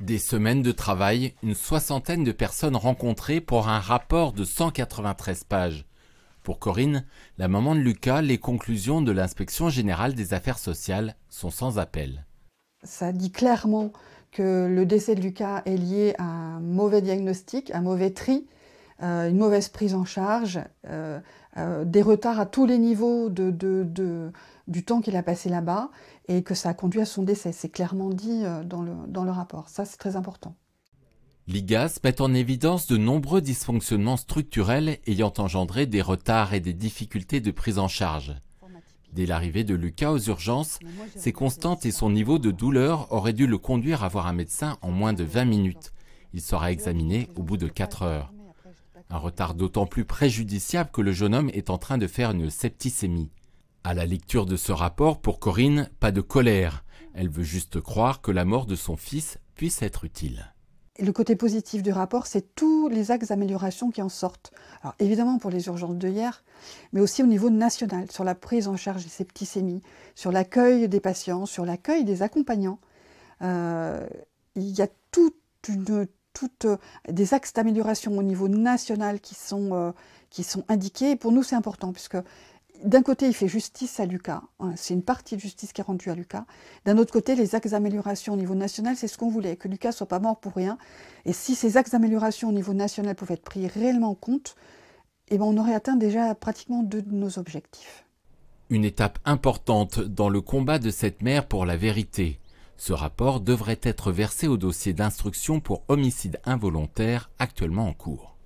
Des semaines de travail, une soixantaine de personnes rencontrées pour un rapport de 193 pages. Pour Corinne, la maman de Lucas, les conclusions de l'inspection générale des affaires sociales sont sans appel. Ça dit clairement que le décès de Lucas est lié à un mauvais diagnostic, un mauvais tri, euh, une mauvaise prise en charge, euh, euh, des retards à tous les niveaux du temps qu'il a passé là-bas, et que ça a conduit à son décès. C'est clairement dit dans le, dans le rapport. Ça, c'est très important. L'IGAS met en évidence de nombreux dysfonctionnements structurels ayant engendré des retards et des difficultés de prise en charge. Dès l'arrivée de Lucas aux urgences, ses constantes et son niveau de douleur auraient dû le conduire à voir un médecin en moins de 20 minutes. Il sera examiné au bout de 4 heures. Un retard d'autant plus préjudiciable que le jeune homme est en train de faire une septicémie. À la lecture de ce rapport, pour Corinne, pas de colère. Elle veut juste croire que la mort de son fils puisse être utile. Le côté positif du rapport, c'est tous les axes d'amélioration qui en sortent. évidemment pour les urgences de hier, mais aussi au niveau national, sur la prise en charge des septicémies, sur l'accueil des patients, sur l'accueil des accompagnants. Euh, il y a toute une toutes euh, des axes d'amélioration au niveau national qui sont, euh, qui sont indiqués. pour nous, c'est important, puisque d'un côté, il fait justice à Lucas, hein, c'est une partie de justice qui est rendue à Lucas. D'un autre côté, les axes d'amélioration au niveau national, c'est ce qu'on voulait, que Lucas soit pas mort pour rien. Et si ces axes d'amélioration au niveau national pouvaient être pris réellement en compte, eh ben, on aurait atteint déjà pratiquement deux de nos objectifs. Une étape importante dans le combat de cette mère pour la vérité. Ce rapport devrait être versé au dossier d'instruction pour homicide involontaire actuellement en cours.